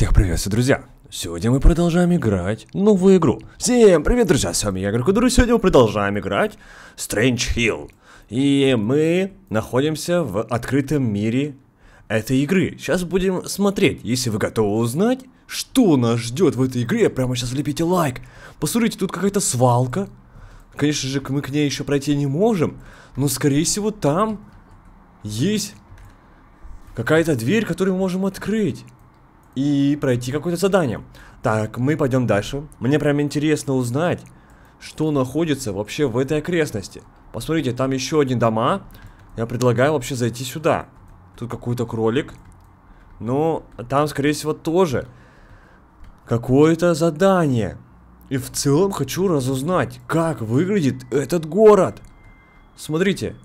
Всех приветствую, друзья! Сегодня мы продолжаем играть новую игру. Всем привет, друзья! С вами я, Гаркудур, и сегодня мы продолжаем играть Strange Hill. И мы находимся в открытом мире этой игры. Сейчас будем смотреть. Если вы готовы узнать, что нас ждет в этой игре, прямо сейчас влепите лайк. Посмотрите, тут какая-то свалка. Конечно же, мы к ней еще пройти не можем, но, скорее всего, там есть какая-то дверь, которую мы можем открыть и пройти какое-то задание. Так, мы пойдем дальше. Мне прям интересно узнать, что находится вообще в этой окрестности. Посмотрите, там еще один дома. Я предлагаю вообще зайти сюда. Тут какой-то кролик. Ну, там, скорее всего, тоже какое-то задание. И в целом хочу разузнать, как выглядит этот город. Смотрите,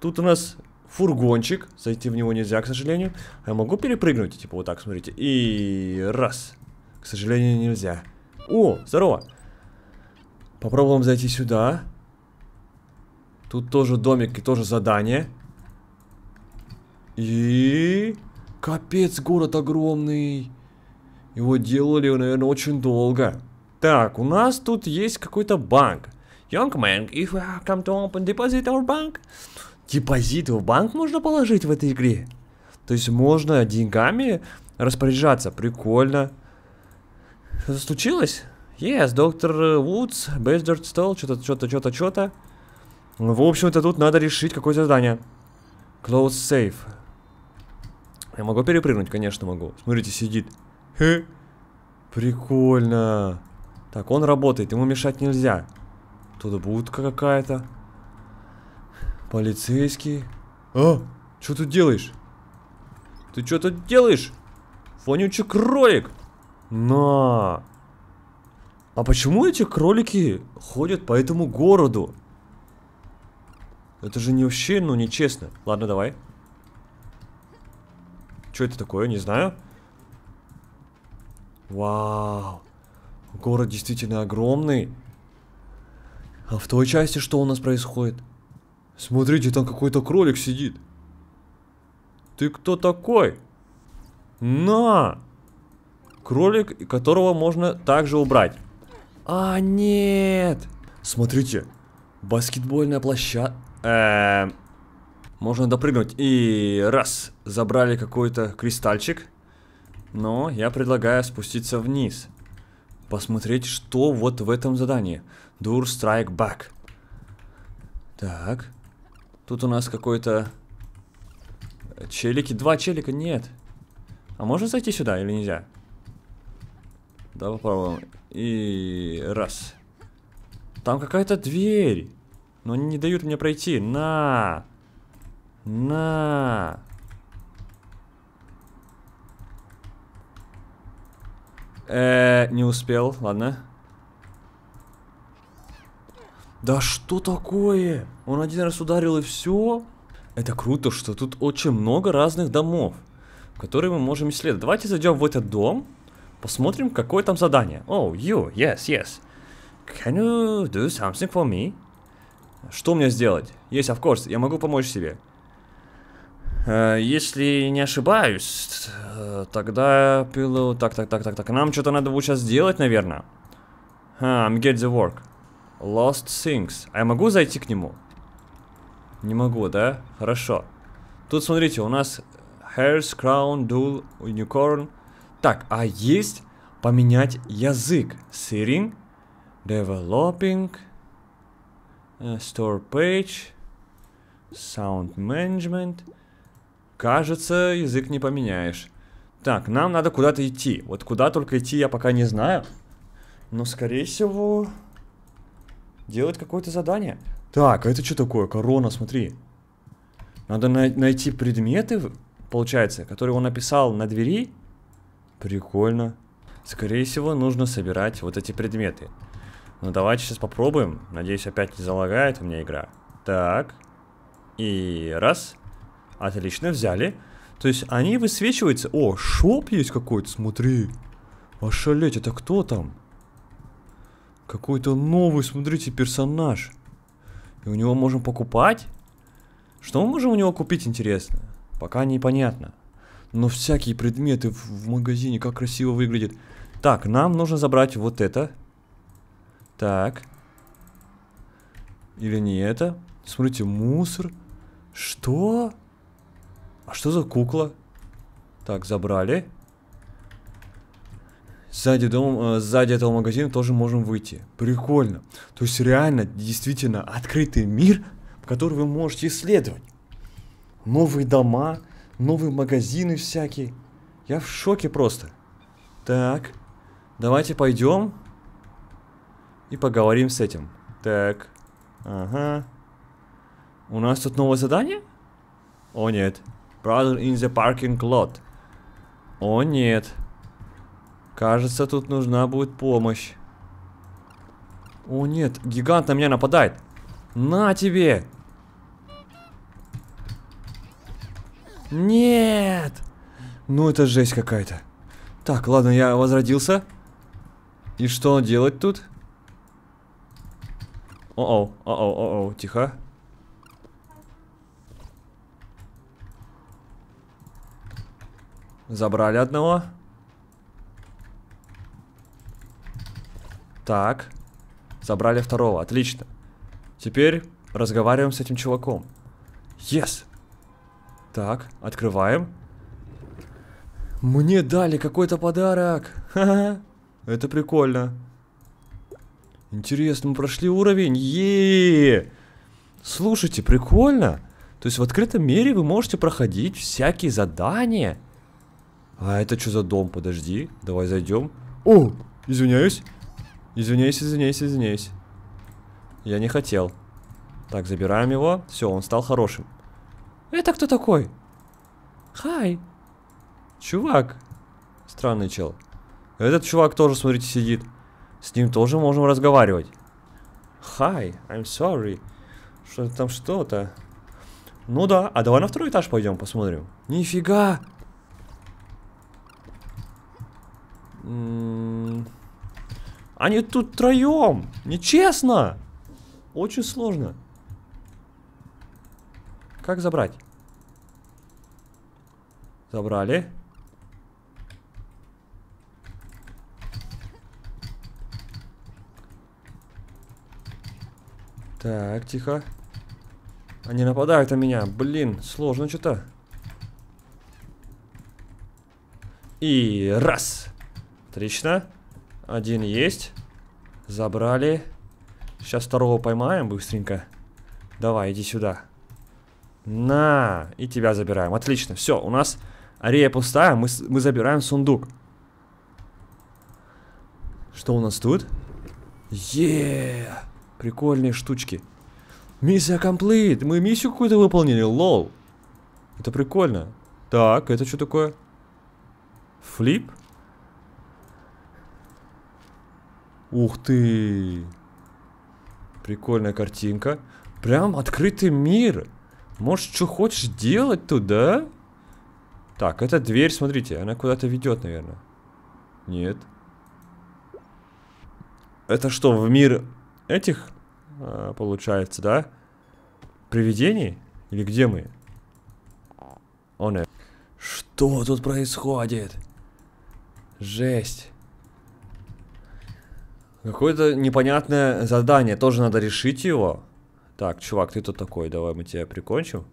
тут у нас фургончик. Зайти в него нельзя, к сожалению. А я могу перепрыгнуть, типа вот так, смотрите. И раз. К сожалению, нельзя. О, здорово. Попробуем зайти сюда. Тут тоже домик и тоже задание. И... Капец, город огромный. Его делали, наверное, очень долго. Так, у нас тут есть какой-то банк. Young man, if you come to open deposit our bank, депозит в банк можно положить в этой игре. То есть можно деньгами распоряжаться. Прикольно. Что-то случилось? Yes, доктор Вудс, Бездерт Стол, что-то, что-то, что-то, что-то. В общем-то, тут надо решить, какое задание. Close safe. Я могу перепрыгнуть? Конечно, могу. Смотрите, сидит. Хе. Прикольно. Так, он работает, ему мешать нельзя. Тут будка какая-то. Полицейский. А, что тут делаешь? Ты что тут делаешь? Вонючий кролик. На. А почему эти кролики ходят по этому городу? Это же не вообще, ну, нечестно. Ладно, давай. Что это такое? Не знаю. Вау. Город действительно огромный. А в той части что у нас происходит? Смотрите, там какой-то кролик сидит. Ты кто такой? На! Кролик, которого можно также убрать. А, нет! Смотрите, баскетбольная площадка. Эээ... Эм, можно допрыгнуть. И раз, забрали какой-то кристальчик. Но я предлагаю спуститься вниз. Посмотреть, что вот в этом задании. Дур Strike Back. Так. Тут у нас какой-то... Э, челики. Два челика нет. А можно зайти сюда или нельзя? Да, попробуем. И... Раз. Там какая-то дверь. Но они не дают мне пройти. На! На! Э, не успел, ладно. Да что такое? Он один раз ударил и все? Это круто, что тут очень много разных домов, которые мы можем исследовать. Давайте зайдем в этот дом, посмотрим, какое там задание. Oh, you, yes, yes. Can you do something for me? Что мне сделать? Yes, of course, я могу помочь себе. Uh, если не ошибаюсь, э, тогда пилу... Так, так, так, так, так. Нам что-то надо будет сейчас сделать, наверное. Uh, I'm get the work. Lost Things. А я могу зайти к нему? Не могу, да? Хорошо. Тут, смотрите, у нас Hairs, Crown, Dual, Unicorn. Так, а есть поменять язык. Setting, Developing, э, Store Page, Sound Management. Кажется, язык не поменяешь. Так, нам надо куда-то идти. Вот куда только идти я пока не знаю. Но, скорее всего, делать какое-то задание. Так, а это что такое? Корона, смотри. Надо на найти предметы, получается, которые он написал на двери. Прикольно. Скорее всего, нужно собирать вот эти предметы. Ну, давайте сейчас попробуем. Надеюсь, опять не залагает у меня игра. Так. И раз. Отлично, взяли. То есть они высвечиваются. О, шоп есть какой-то, смотри. Ошалеть, это кто там? Какой-то новый, смотрите, персонаж. И у него можем покупать? Что мы можем у него купить, интересно? Пока непонятно. Но всякие предметы в, в магазине, как красиво выглядит. Так, нам нужно забрать вот это. Так. Или не это? Смотрите, мусор. Что? А что за кукла? Так, забрали сзади, дом, э, сзади этого магазина тоже можем выйти. Прикольно. То есть реально, действительно, открытый мир, в который вы можете исследовать. Новые дома, новые магазины всякие. Я в шоке просто. Так, давайте пойдем и поговорим с этим. Так, ага. У нас тут новое задание? О, нет. Brother in the parking lot. О, нет. Кажется, тут нужна будет помощь. О, нет, гигант на меня нападает. На тебе! Нет! Ну это жесть какая-то. Так, ладно, я возродился. И что делать тут? О-о, о-о, о-о, тихо. Забрали одного. Так. Забрали второго. Отлично. Теперь разговариваем с этим чуваком. Yes! Так, открываем. Мне дали какой-то подарок. Это прикольно. Интересно, мы прошли уровень. Еее! Слушайте, прикольно. То есть в открытом мире вы можете проходить всякие задания. А это что за дом? Подожди, давай зайдем. О, извиняюсь. Извиняюсь, извиняюсь, извиняюсь. Я не хотел. Так, забираем его. Все, он стал хорошим. Это кто такой? Хай. Чувак. Странный чел. Этот чувак тоже, смотрите, сидит. С ним тоже можем разговаривать. Хай, I'm sorry. Что то там что-то? Ну да, а давай на второй этаж пойдем посмотрим. Нифига! М м-м. -м они тут троем. Нечестно. Очень сложно. Как забрать? Забрали. Так, тихо. Они нападают на меня. Блин, сложно что-то. И раз. Отлично. Один есть. Забрали. Сейчас второго поймаем быстренько. Давай, иди сюда. На! И тебя забираем. Отлично. Все, у нас арея пустая. Мы, мы забираем сундук. Что у нас тут? Еее! Прикольные штучки. Миссия комплит! Мы миссию какую-то выполнили, лол. Это прикольно. Так, это что такое? Флип? Ух ты! Прикольная картинка. Прям открытый мир. Может, что хочешь делать туда? Так, эта дверь, смотрите, она куда-то ведет, наверное. Нет. Это что, в мир этих, а, получается, да? Привидений? Или где мы? О, нет. Что тут происходит? Жесть. Какое-то непонятное задание. Тоже надо решить его. Так, чувак, ты тут такой. Давай мы тебя прикончим.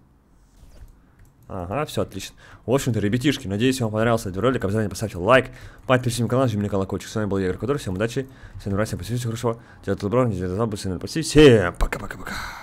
Ага, все, отлично. В общем-то, ребятишки, надеюсь, вам понравился этот ролик. Обязательно поставьте лайк, подпишитесь на канал, жмите на колокольчик. С вами был Игорь Кудор, всем удачи, всем нравится, всем спасибо, всего хорошего. Делайте добро, не забудьте, спасибо, всем пока-пока-пока.